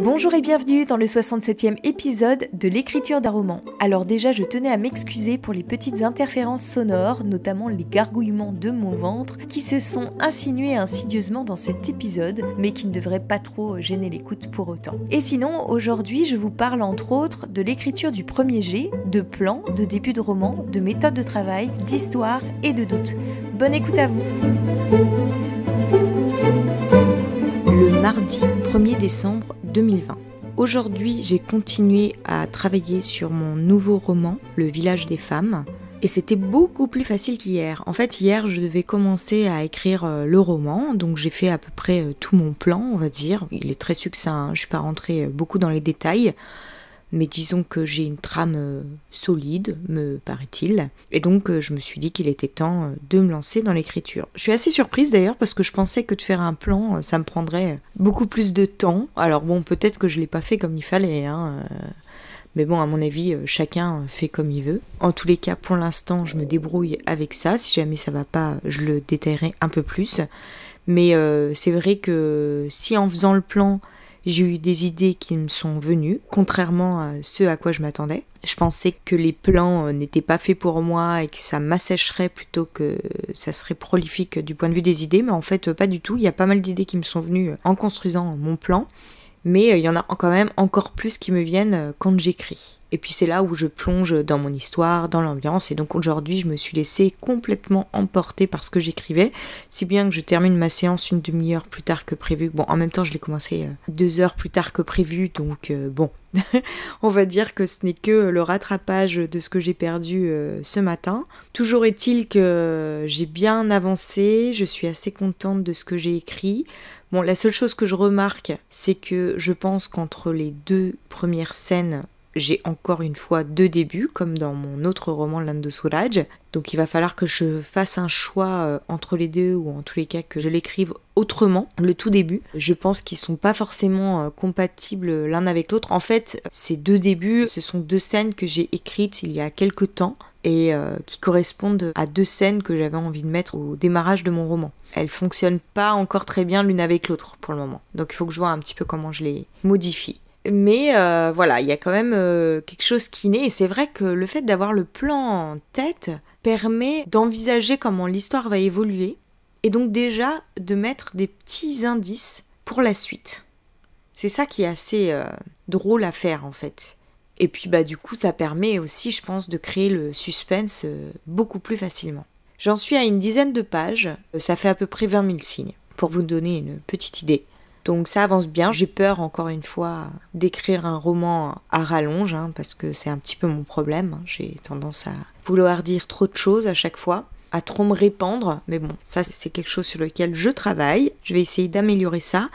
Bonjour et bienvenue dans le 67e épisode de l'écriture d'un roman. Alors déjà, je tenais à m'excuser pour les petites interférences sonores, notamment les gargouillements de mon ventre, qui se sont insinués insidieusement dans cet épisode, mais qui ne devraient pas trop gêner l'écoute pour autant. Et sinon, aujourd'hui, je vous parle entre autres de l'écriture du premier G, de plans, de début de roman, de méthode de travail, d'histoire et de doute. Bonne écoute à vous mardi 1er décembre 2020. Aujourd'hui, j'ai continué à travailler sur mon nouveau roman, Le village des femmes, et c'était beaucoup plus facile qu'hier. En fait, hier, je devais commencer à écrire euh, le roman, donc j'ai fait à peu près euh, tout mon plan, on va dire. Il est très succinct, hein, je ne suis pas rentrée euh, beaucoup dans les détails mais disons que j'ai une trame euh, solide, me paraît-il, et donc euh, je me suis dit qu'il était temps euh, de me lancer dans l'écriture. Je suis assez surprise d'ailleurs parce que je pensais que de faire un plan, ça me prendrait beaucoup plus de temps. Alors bon, peut-être que je l'ai pas fait comme il fallait, hein. Mais bon, à mon avis, chacun fait comme il veut. En tous les cas, pour l'instant, je me débrouille avec ça. Si jamais ça va pas, je le détaillerai un peu plus. Mais c'est vrai que si en faisant le plan, j'ai eu des idées qui me sont venues, contrairement à ce à quoi je m'attendais. Je pensais que les plans euh, n'étaient pas faits pour moi et que ça m'assécherait plutôt que ça serait prolifique du point de vue des idées, mais en fait euh, pas du tout. Il y a pas mal d'idées qui me sont venues euh, en construisant mon plan mais euh, il y en a quand même encore plus qui me viennent euh, quand j'écris. Et puis c'est là où je plonge dans mon histoire, dans l'ambiance, et donc aujourd'hui je me suis laissée complètement emporter par ce que j'écrivais, si bien que je termine ma séance une demi-heure plus tard que prévu. Bon, en même temps je l'ai commencé euh, deux heures plus tard que prévu, donc bon, on va dire que ce n'est que le rattrapage de ce que j'ai perdu ce matin. Toujours est-il que j'ai bien avancé, je suis assez contente de ce que j'ai écrit. Bon, la seule chose que je remarque, c'est que je pense qu'entre les deux premières scènes, j'ai encore une fois deux débuts, comme dans mon autre roman de Souraj. Donc il va falloir que je fasse un choix euh, entre les deux, ou en tous les cas que je l'écrive autrement, le tout début. Je pense qu'ils sont pas forcément euh, compatibles l'un avec l'autre. En fait, ces deux débuts, ce sont deux scènes que j'ai écrites il y a quelques temps, et euh, qui correspondent à deux scènes que j'avais envie de mettre au démarrage de mon roman. Elles fonctionnent pas encore très bien l'une avec l'autre pour le moment. Donc il faut que je vois un petit peu comment je les modifie. Mais euh, voilà, il y a quand même euh, quelque chose qui naît et c'est vrai que le fait d'avoir le plan en tête permet d'envisager comment l'histoire va évoluer et donc déjà de mettre des petits indices pour la suite. C'est ça qui est assez drôle à faire en fait. Et puis bah du coup ça permet aussi je pense de créer le suspense euh, beaucoup plus facilement. J'en suis à une dizaine de pages, euh, ça fait à peu près 20 000 signes, pour vous donner une petite idée. Donc ça avance bien, j'ai peur encore une fois d'écrire un roman à rallonge, hein, parce que c'est un petit peu mon problème, hein. j'ai tendance à vouloir dire trop de choses à chaque fois à trop me répandre, mais bon, ça c'est quelque chose sur lequel je travaille, je vais essayer d'améliorer ça.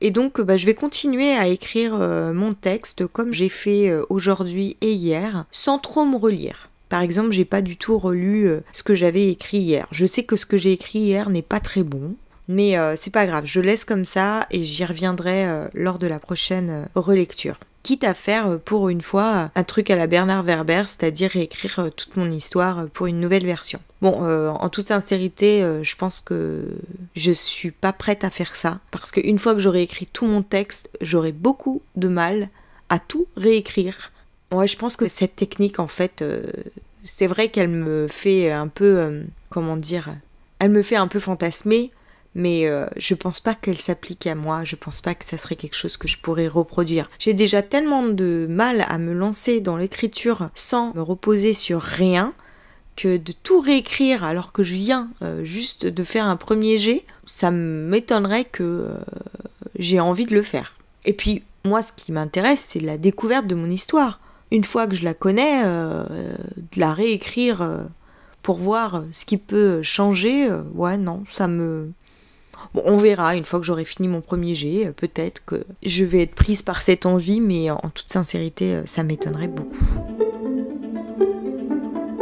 Et donc bah, je vais continuer à écrire euh, mon texte comme j'ai fait euh, aujourd'hui et hier, sans trop me relire. Par exemple, j'ai pas du tout relu euh, ce que j'avais écrit hier. Je sais que ce que j'ai écrit hier n'est pas très bon, mais c'est pas grave, je laisse comme ça et j'y reviendrai lors de la prochaine relecture quitte à faire euh, pour une fois un truc à la Bernard Werber, c'est-à-dire réécrire euh, toute mon histoire euh, pour une nouvelle version. Bon, en toute sincérité, je pense que je suis pas prête à faire ça, parce qu'une fois que j'aurai écrit tout mon texte, j'aurai beaucoup de mal à tout réécrire. Ouais, je pense que cette technique, en fait, c'est vrai qu'elle me fait un peu, comment dire, elle me fait un peu fantasmer mais je euh, je pense pas qu'elle s'applique à moi, je pense pas que ça serait quelque chose que je pourrais reproduire. J'ai déjà tellement de mal à me lancer dans l'écriture sans me reposer sur rien que de tout réécrire alors que je viens euh, juste de faire un premier jet, ça m'étonnerait que euh, j'ai envie de le faire. Et puis moi ce qui m'intéresse c'est la découverte de mon histoire. Une fois que je la connais, de la réécrire pour voir ce qui peut changer, ouais non, ça me Bon, on verra, une fois que j'aurai fini mon premier jet, euh, peut-être que je vais être prise par cette envie, mais en toute sincérité, euh, ça m'étonnerait beaucoup.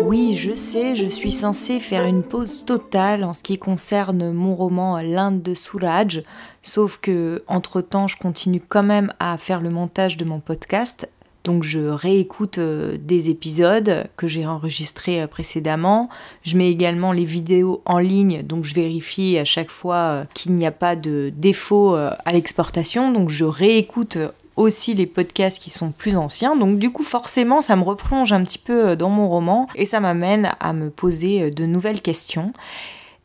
Oui, je sais, je suis censée faire une pause totale en ce qui concerne mon roman L'Inde de Souraj, sauf que entre-temps, je continue quand même à faire le montage de mon podcast donc je réécoute euh, des épisodes que j'ai enregistrés euh, précédemment. Je mets également les vidéos en ligne, donc je vérifie à chaque fois euh, qu'il n'y a pas de défaut à l'exportation. Donc je réécoute aussi les podcasts qui sont plus anciens. Donc du coup, forcément, ça me replonge un petit peu dans mon roman et ça m'amène à me poser de nouvelles questions.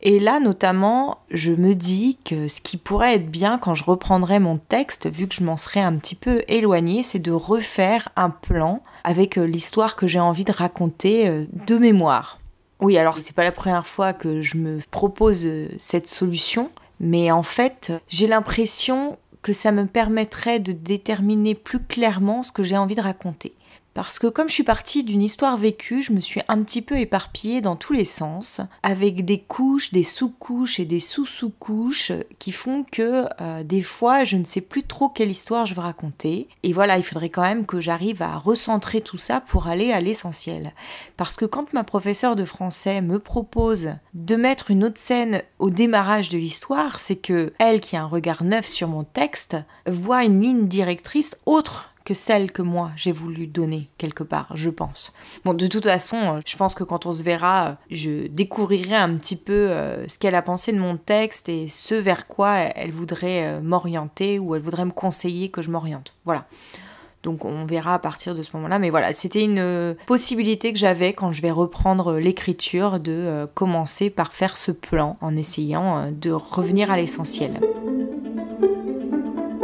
Et là, notamment, je me dis que ce qui pourrait être bien quand je reprendrai mon texte, vu que je m'en serais un petit peu éloignée, c'est de refaire un plan avec euh, l'histoire que j'ai envie de raconter euh, de mémoire. Oui, alors c'est pas la première fois que je me propose euh, cette solution, mais en fait, j'ai l'impression que ça me permettrait de déterminer plus clairement ce que j'ai envie de raconter. Parce que comme je suis partie d'une histoire vécue, je me suis un petit peu éparpillée dans tous les sens, avec des couches, des sous-couches et des sous-sous-couches qui font que euh, des fois je ne sais plus trop quelle histoire je veux raconter. Et voilà, il faudrait quand même que j'arrive à recentrer tout ça pour aller à l'essentiel. Parce que quand ma professeure de français me propose de mettre une autre scène au démarrage de l'histoire, c'est que elle qui a un regard neuf sur mon texte voit une ligne directrice autre que celle que moi j'ai voulu donner quelque part, je pense. Bon, de toute façon, euh, je pense que quand on se verra, euh, je découvrirai un petit peu euh, ce qu'elle a pensé de mon texte et ce vers quoi elle voudrait m'orienter ou elle voudrait me conseiller que je m'oriente. Voilà. Donc on verra à partir de ce moment-là. Mais voilà, c'était une possibilité que j'avais quand je vais reprendre l'écriture de commencer par faire ce plan en essayant de revenir à l'essentiel.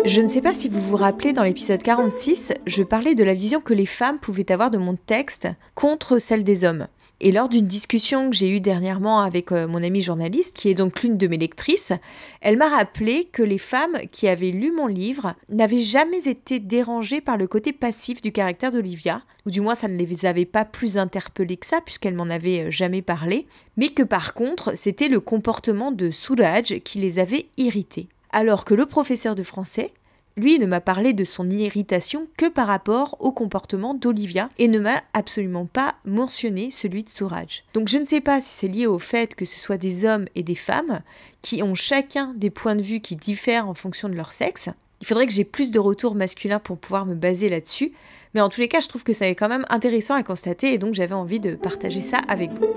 Je ne sais pas si vous vous rappelez, dans l'épisode 46, je parlais de la vision que les femmes pouvaient avoir de mon texte contre celle des hommes. Et lors d'une discussion que j'ai eue dernièrement avec euh, mon amie journaliste, qui est donc l'une de mes lectrices, elle m'a rappelé que les femmes qui avaient lu mon livre n'avaient jamais été dérangées par le côté passif du caractère d'Olivia, ou du moins ça ne les avait pas plus interpellées que ça, puisqu'elle m'en avait euh, jamais parlé, mais que par contre c'était le comportement de soulage qui les avait irritées. Alors que le professeur de français lui ne m'a parlé de son irritation que par rapport au comportement d'Olivia et ne m'a absolument pas mentionné celui de Sourage. Donc je ne sais pas si c'est lié au fait que ce soit des hommes et des femmes qui ont chacun des points de vue qui diffèrent en fonction de leur sexe. Il faudrait que j'ai plus de retours masculins pour pouvoir me baser là-dessus, mais en tous les cas, je trouve que ça est quand même intéressant à constater et donc j'avais envie de partager ça avec vous.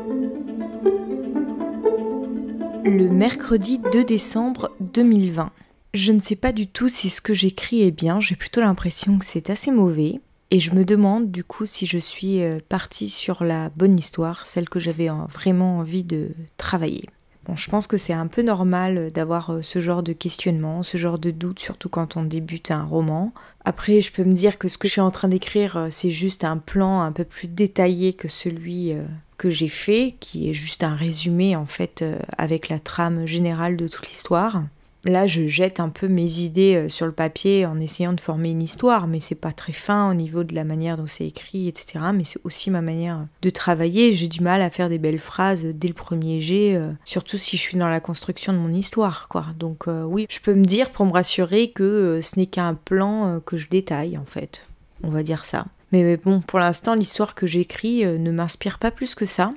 Le mercredi 2 décembre 2020. Je ne sais pas du tout si ce que j'écris est bien, j'ai plutôt l'impression que c'est assez mauvais. Et je me demande du coup si je suis euh, partie sur la bonne histoire, celle que j'avais vraiment envie de travailler. Bon, je pense que c'est un peu normal euh, d'avoir euh, ce genre de questionnement, ce genre de doute, surtout quand on débute un roman. Après, je peux me dire que ce que je suis en train d'écrire, c'est juste un plan un peu plus détaillé que celui que j'ai fait, qui est juste un résumé en fait avec la trame générale de toute l'histoire. Là, je jette un peu mes idées euh, sur le papier en essayant de former une histoire, mais c'est pas très fin au niveau de la manière dont c'est écrit, etc. Mais c'est aussi ma manière de travailler. J'ai du mal à faire des belles phrases dès le premier jet, euh, surtout si je suis dans la construction de mon histoire, quoi. Donc euh, oui, je peux me dire pour me rassurer que ce n'est qu'un plan que je détaille, en fait. On va dire ça. mais bon, pour l'instant, l'histoire que j'écris ne m'inspire pas plus que ça.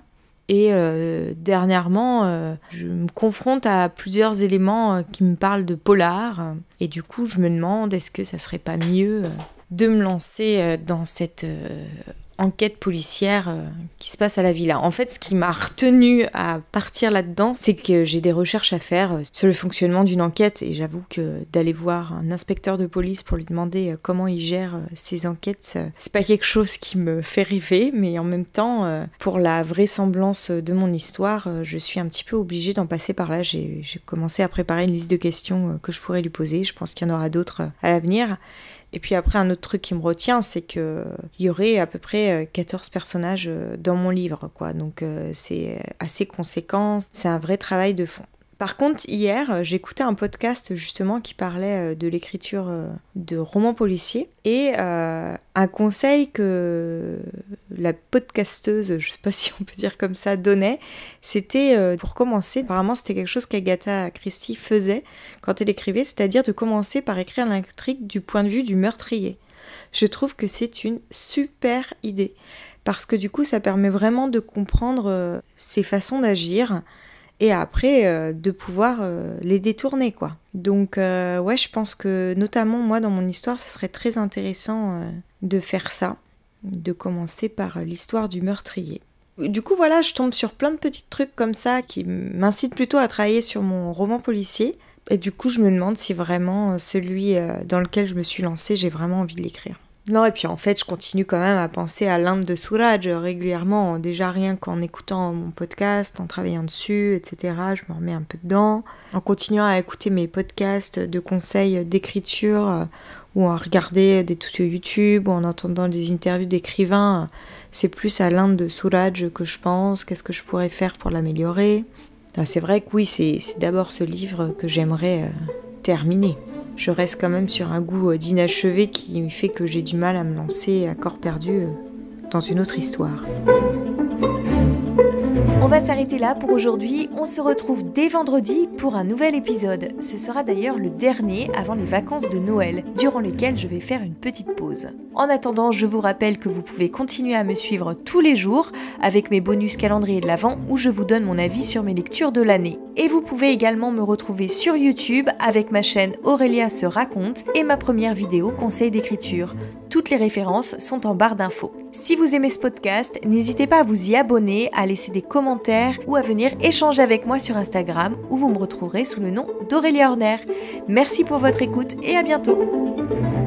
Et euh, dernièrement, euh, je me confronte à plusieurs éléments euh, qui me parlent de polar. Et du coup, je me demande est-ce que ça serait pas mieux de me lancer dans cette enquête policière euh, qui se passe à la villa. En fait, ce qui m'a retenu à partir là-dedans, c'est que j'ai des recherches à faire euh, sur le fonctionnement d'une enquête et j'avoue que d'aller voir un inspecteur de police pour lui demander euh, comment il gère ses enquêtes, c'est pas quelque chose qui me fait rêver, mais en même temps, pour la vraisemblance de mon histoire, je suis un petit peu obligée d'en passer par là. J'ai commencé à préparer une liste de questions que je pourrais lui poser, je pense qu'il y en aura d'autres à l'avenir. Et puis après, un autre truc qui me retient, c'est qu'il y aurait à peu près 14 euh, personnages euh, dans mon livre, quoi. Donc euh, c'est assez conséquent, c'est un vrai travail de fond. Par contre, hier, euh, j'écoutais un podcast justement qui parlait euh, de l'écriture euh, de romans policiers et un conseil que la podcasteuse, je sais pas si on peut dire comme ça, donnait, c'était pour commencer, apparemment c'était quelque chose qu'Agatha Christie faisait quand elle écrivait, c'est-à-dire de commencer par écrire l'intrigue du point de vue du meurtrier. Je trouve que c'est une super idée parce que du coup ça permet vraiment de comprendre ses façons d'agir et après euh, de pouvoir euh, les détourner quoi. Donc euh, ouais, je pense que notamment moi dans mon histoire, ça serait très intéressant de faire ça, de commencer par l'histoire du meurtrier. Du coup voilà, je tombe sur plein de petits trucs comme ça qui m'incitent plutôt à travailler sur mon roman policier et du coup, je me demande si vraiment celui dans lequel je me suis lancée, j'ai vraiment envie de l'écrire. Non, et puis en fait, je continue quand même à penser à l'Inde de Souraj régulièrement, déjà rien qu'en écoutant mon podcast, en travaillant dessus, etc. Je me remets un peu dedans. En continuant à écouter mes podcasts de conseils d'écriture, euh, ou en regardant des tutos YouTube, ou en entendant des interviews d'écrivains, c'est plus à l'Inde de Souraj que je pense, qu'est-ce que je pourrais faire pour l'améliorer. C'est vrai que oui, c'est d'abord ce livre que j'aimerais euh, terminer je reste quand même sur un goût euh, d'inachevé qui fait que j'ai du mal à me lancer à corps perdu euh, dans une autre histoire. On va s'arrêter là pour aujourd'hui. On se retrouve dès vendredi pour un nouvel épisode. Ce sera d'ailleurs le dernier avant les vacances de Noël, durant lesquelles je vais faire une petite pause. En attendant, je vous rappelle que vous pouvez continuer à me suivre tous les jours avec mes bonus calendrier de l'Avent où je vous donne mon avis sur mes lectures de l'année. Et vous pouvez également me retrouver sur YouTube avec ma chaîne Aurélia se raconte et ma première vidéo conseil d'écriture. Toutes les références sont en barre d'infos. Si vous aimez ce podcast, n'hésitez pas à vous y abonner, à laisser des commentaires ou à venir échanger avec moi sur Instagram où vous me retrouverez sous le nom d'Aurélie Horner. Merci pour votre écoute et à bientôt.